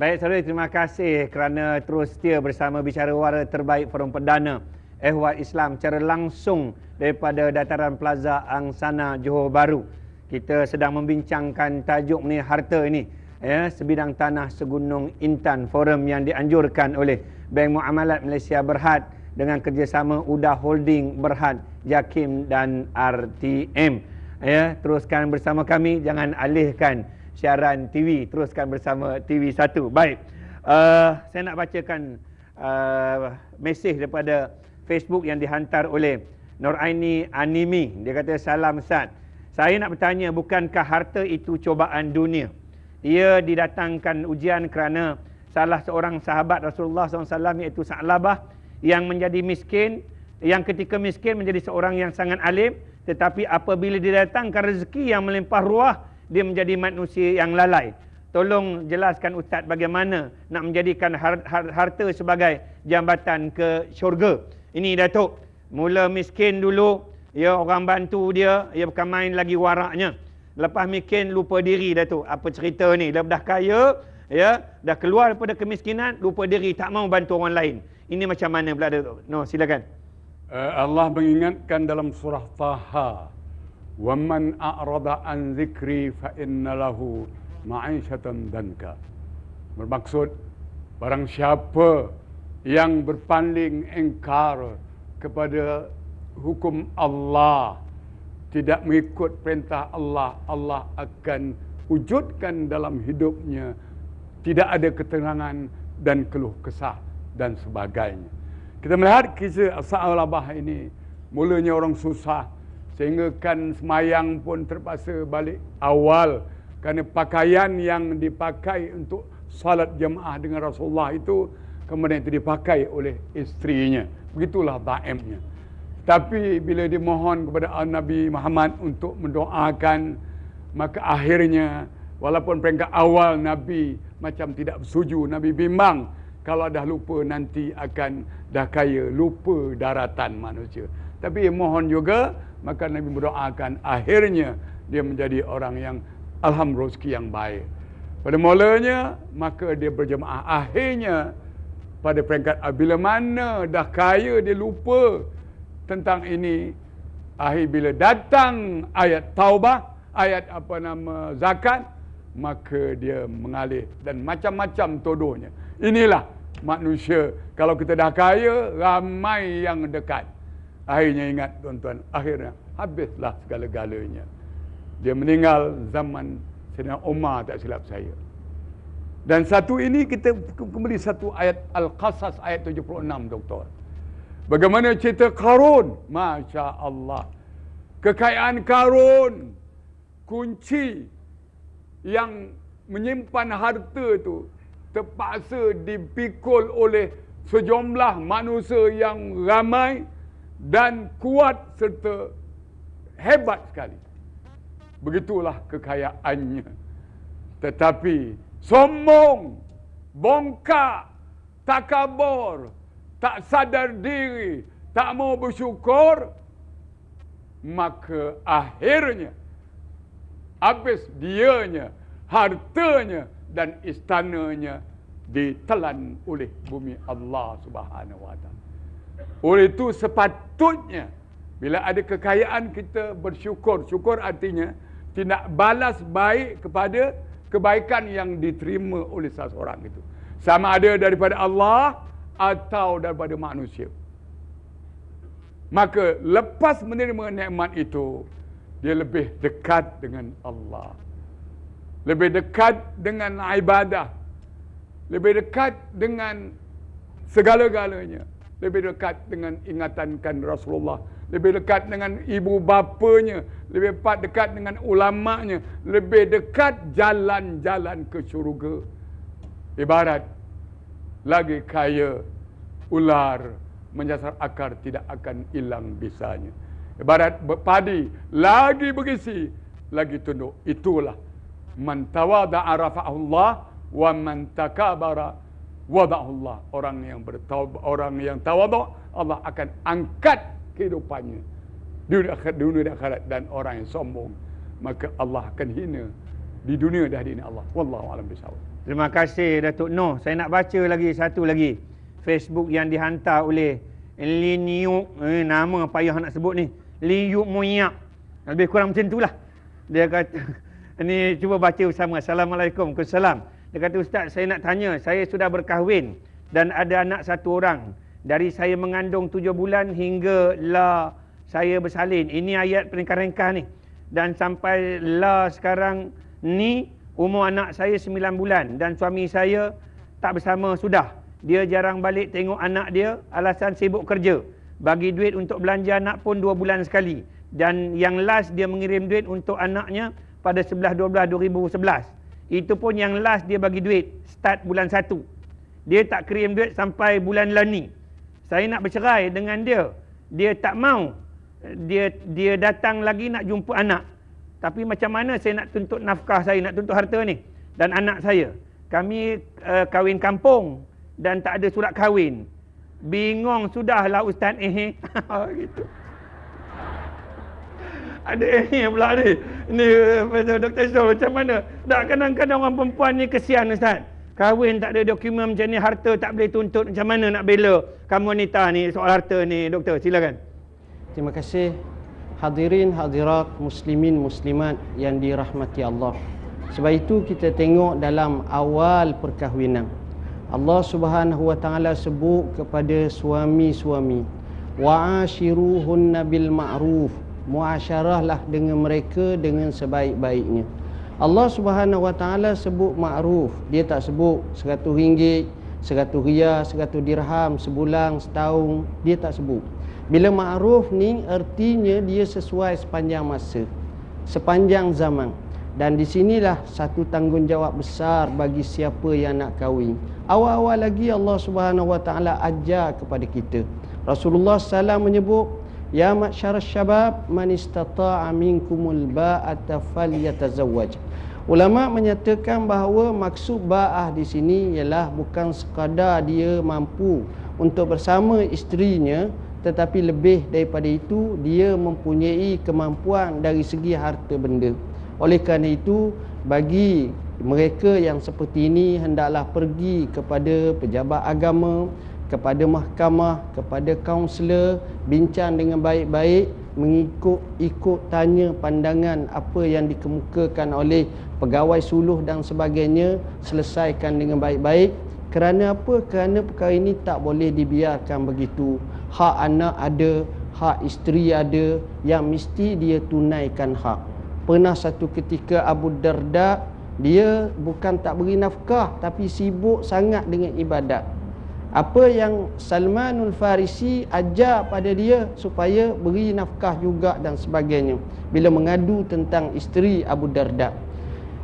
Baik saudara, terima kasih kerana terus setia bersama bicara wara terbaik Forum Perdana Ehwal Islam secara langsung daripada dataran Plaza Angsana Johor Baru. Kita sedang membincangkan tajuk ni harta ini ya sebidang tanah segunung Intan forum yang dianjurkan oleh Bank Muamalat Malaysia Berhad dengan kerjasama Uda Holding Berhad Jakim dan RTM ya teruskan bersama kami jangan alihkan siaran TV. Teruskan bersama TV1. Baik. Uh, saya nak bacakan uh, mesej daripada Facebook yang dihantar oleh Noraini Animi. Dia kata, Salam Ustaz. Saya nak bertanya, bukankah harta itu cobaan dunia? Ia didatangkan ujian kerana salah seorang sahabat Rasulullah SAW iaitu Sa'labah yang menjadi miskin, yang ketika miskin menjadi seorang yang sangat alim. Tetapi apabila didatangkan rezeki yang melimpah ruah, dia menjadi manusia yang lalai. Tolong jelaskan Ustaz bagaimana nak menjadikan harta sebagai jambatan ke syurga. Ini Datuk, mula miskin dulu, ya orang bantu dia, ya bukan main lagi waraknya. Lepas miskin lupa diri Datuk, apa cerita ni? Dah, dah kaya, ya, dah keluar daripada kemiskinan, lupa diri, tak mau bantu orang lain. Ini macam mana pula Datuk? No, silakan. Eh, Allah mengingatkan dalam surah Taha. ومن أعرض عن ذكري فإن له معيشة دنكا bermaksud barang siapa yang berpaling engkar kepada hukum Allah tidak mengikut perintah Allah Allah akan wujudkan dalam hidupnya tidak ada ketenangan dan keluh kesah dan sebagainya kita melihat kisah Sa'alabah ini mulanya orang susah Sehinggakan semayang pun terpaksa balik awal kerana pakaian yang dipakai untuk salat jemaah dengan Rasulullah itu kemudian itu dipakai oleh istrinya. Begitulah daimnya. Tapi bila dimohon kepada Nabi Muhammad untuk mendoakan, maka akhirnya walaupun peringkat awal Nabi macam tidak bersuju, Nabi bimbang kalau dah lupa nanti akan dah kaya, lupa daratan manusia tapi mohon juga maka Nabi berdoakan akhirnya dia menjadi orang yang alhamdulillah yang baik. Pada mulanya maka dia berjemaah akhirnya pada peringkat bila mana dah kaya dia lupa tentang ini akhir bila datang ayat taubah ayat apa nama zakat maka dia mengalih dan macam-macam todohnya inilah manusia kalau kita dah kaya ramai yang dekat Akhirnya ingat tuan-tuan, akhirnya habislah segala-galanya. Dia meninggal zaman Sayyidina Umar tak silap saya. Dan satu ini kita kembali satu ayat Al-Qasas ayat 76 doktor. Bagaimana cerita Karun? Masya Allah. Kekayaan Karun. Kunci yang menyimpan harta itu terpaksa dipikul oleh sejumlah manusia yang ramai dan kuat serta hebat sekali. Begitulah kekayaannya. Tetapi sombong, bongkak, kabur, tak sadar diri, tak mau bersyukur, maka akhirnya habis dianya, hartanya dan istananya ditelan oleh bumi Allah Subhanahu wa taala. Oleh itu sepatutnya bila ada kekayaan kita bersyukur. Syukur artinya tindak balas baik kepada kebaikan yang diterima oleh seseorang itu. Sama ada daripada Allah atau daripada manusia. Maka lepas menerima nikmat itu, dia lebih dekat dengan Allah. Lebih dekat dengan ibadah. Lebih dekat dengan segala-galanya lebih dekat dengan ingatankan Rasulullah lebih dekat dengan ibu bapanya lebih dekat dengan ulama'nya lebih dekat jalan-jalan ke syurga ibarat lagi kaya ular menyasar akar tidak akan hilang bisanya ibarat padi lagi berisi lagi tunduk itulah man tawada arafa Allah wa man takabara wada'ullah orang yang bertawab orang yang tawaduk Allah akan angkat kehidupannya di dunia akhirat, dunia akhirat dan orang yang sombong maka Allah akan hina di dunia dah di Allah wallahu alam bisawab terima kasih Datuk Noh saya nak baca lagi satu lagi Facebook yang dihantar oleh Liniu eh, nama payah nak sebut ni Liniu Muyak lebih kurang macam itulah dia kata ni cuba baca bersama assalamualaikum Assalamualaikum. Dia kata ustaz saya nak tanya saya sudah berkahwin dan ada anak satu orang dari saya mengandung tujuh bulan hingga la saya bersalin. Ini ayat peringkah-ringkah ni. Dan sampai la sekarang ni umur anak saya sembilan bulan dan suami saya tak bersama sudah. Dia jarang balik tengok anak dia alasan sibuk kerja. Bagi duit untuk belanja anak pun dua bulan sekali. Dan yang last dia mengirim duit untuk anaknya pada sebelah dua 12 2011. Itu pun yang last dia bagi duit Start bulan 1 Dia tak kirim duit sampai bulan lani Saya nak bercerai dengan dia Dia tak mau Dia dia datang lagi nak jumpa anak Tapi macam mana saya nak tuntut nafkah saya Nak tuntut harta ni Dan anak saya Kami uh, kahwin kampung Dan tak ada surat kahwin Bingung sudahlah Ustaz eh, eh. gitu ada ni pula ni. Ni Dr. Shaw macam mana? Tak kadang-kadang orang perempuan ni kesian Ustaz. Kahwin tak ada dokumen macam ni, harta tak boleh tuntut macam mana nak bela kamu wanita ni soal harta ni. Doktor, silakan. Terima kasih hadirin hadirat muslimin muslimat yang dirahmati Allah. Sebab itu kita tengok dalam awal perkahwinan. Allah Subhanahu wa taala sebut kepada suami-suami wa ashiruhunna bil ma'ruf muasyarahlah dengan mereka dengan sebaik-baiknya. Allah Subhanahu Wa Taala sebut ma'ruf, dia tak sebut 100 ringgit, 100 riyal, 100 dirham, sebulan, setahun, dia tak sebut. Bila ma'ruf ni artinya dia sesuai sepanjang masa, sepanjang zaman. Dan di sinilah satu tanggungjawab besar bagi siapa yang nak kahwin. Awal-awal lagi Allah Subhanahu Wa Taala ajar kepada kita. Rasulullah SAW menyebut Ya masyar syabab man istata'a minkumul ba'ata falyatazawwaj. Ulama menyatakan bahawa maksud ba'ah di sini ialah bukan sekadar dia mampu untuk bersama isterinya tetapi lebih daripada itu dia mempunyai kemampuan dari segi harta benda. Oleh kerana itu bagi mereka yang seperti ini hendaklah pergi kepada pejabat agama kepada mahkamah, kepada kaunselor, bincang dengan baik-baik, mengikut-ikut tanya pandangan apa yang dikemukakan oleh pegawai suluh dan sebagainya, selesaikan dengan baik-baik. Kerana apa? Kerana perkara ini tak boleh dibiarkan begitu. Hak anak ada, hak isteri ada yang mesti dia tunaikan hak. Pernah satu ketika Abu Darda dia bukan tak beri nafkah tapi sibuk sangat dengan ibadat apa yang Salmanul Farisi ajar pada dia supaya beri nafkah juga dan sebagainya bila mengadu tentang isteri Abu Darda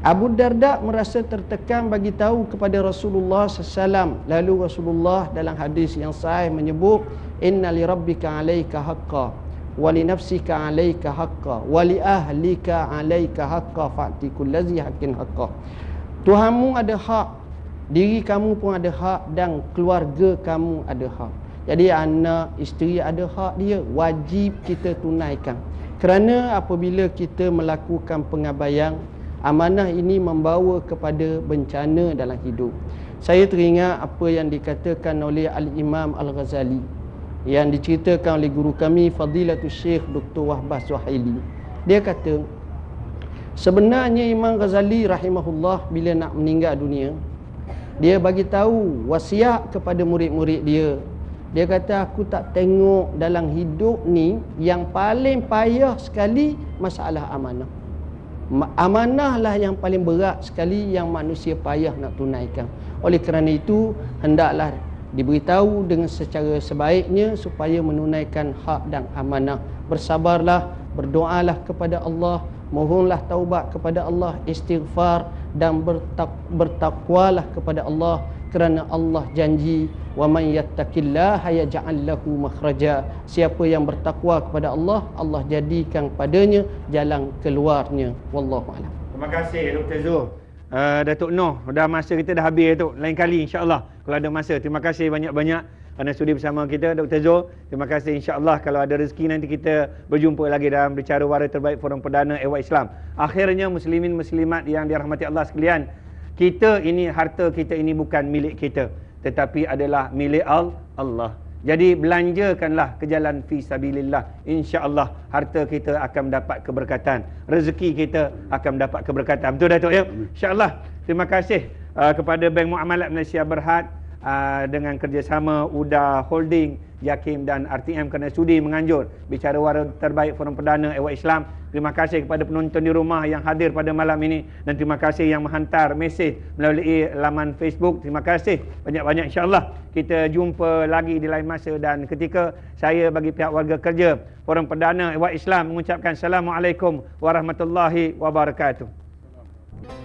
Abu Darda merasa tertekan bagi tahu kepada Rasulullah SAW lalu Rasulullah dalam hadis yang sahih menyebut inna li rabbika alayka haqqa wa nafsika alayka haqqa wa li ahlika alayka haqqa fa'ti kullazi hakin haqqa Tuhanmu ada hak Diri kamu pun ada hak dan keluarga kamu ada hak. Jadi anak, isteri ada hak dia. Wajib kita tunaikan. Kerana apabila kita melakukan pengabaian, amanah ini membawa kepada bencana dalam hidup. Saya teringat apa yang dikatakan oleh Al-Imam Al-Ghazali yang diceritakan oleh guru kami Fadilatul Syekh Dr. Wahbah Suhaili. Dia kata, sebenarnya Imam Ghazali rahimahullah bila nak meninggal dunia, dia bagi tahu wasiat kepada murid-murid dia dia kata aku tak tengok dalam hidup ni yang paling payah sekali masalah amanah amanahlah yang paling berat sekali yang manusia payah nak tunaikan oleh kerana itu hendaklah diberitahu dengan secara sebaiknya supaya menunaikan hak dan amanah bersabarlah berdoalah kepada Allah mohonlah taubat kepada Allah istighfar dan bertak bertakwalah kepada Allah kerana Allah janji wa man yattaqillaha yaj'al lahu makhraja siapa yang bertakwa kepada Allah Allah jadikan padanya jalan keluarnya wallahu alam terima kasih Dr. Zul Uh, Datuk Noh, dah masa kita dah habis Datuk. Lain kali insya-Allah kalau ada masa. Terima kasih banyak-banyak kerana sudi bersama kita Dr. Zul. Terima kasih insya-Allah kalau ada rezeki nanti kita berjumpa lagi dalam bicara wara terbaik forum perdana Ewa Islam. Akhirnya muslimin muslimat yang dirahmati Allah sekalian, kita ini harta kita ini bukan milik kita tetapi adalah milik Allah. Jadi belanjakanlah ke jalan fi sabilillah. Insya-Allah harta kita akan dapat keberkatan. Rezeki kita akan dapat keberkatan. Betul tu ya? Insya-Allah. Terima kasih uh, kepada Bank Muamalat Malaysia Berhad Ah, dengan kerjasama UDA Holding, Yakim dan RTM kena sudi menganjur bicara wara terbaik Forum Perdana Ewa Islam. Terima kasih kepada penonton di rumah yang hadir pada malam ini dan terima kasih yang menghantar mesej melalui laman Facebook. Terima kasih banyak-banyak insyaAllah. Kita jumpa lagi di lain masa dan ketika saya bagi pihak warga kerja Forum Perdana Ewa Islam mengucapkan Assalamualaikum Warahmatullahi Wabarakatuh. Assalamualaikum.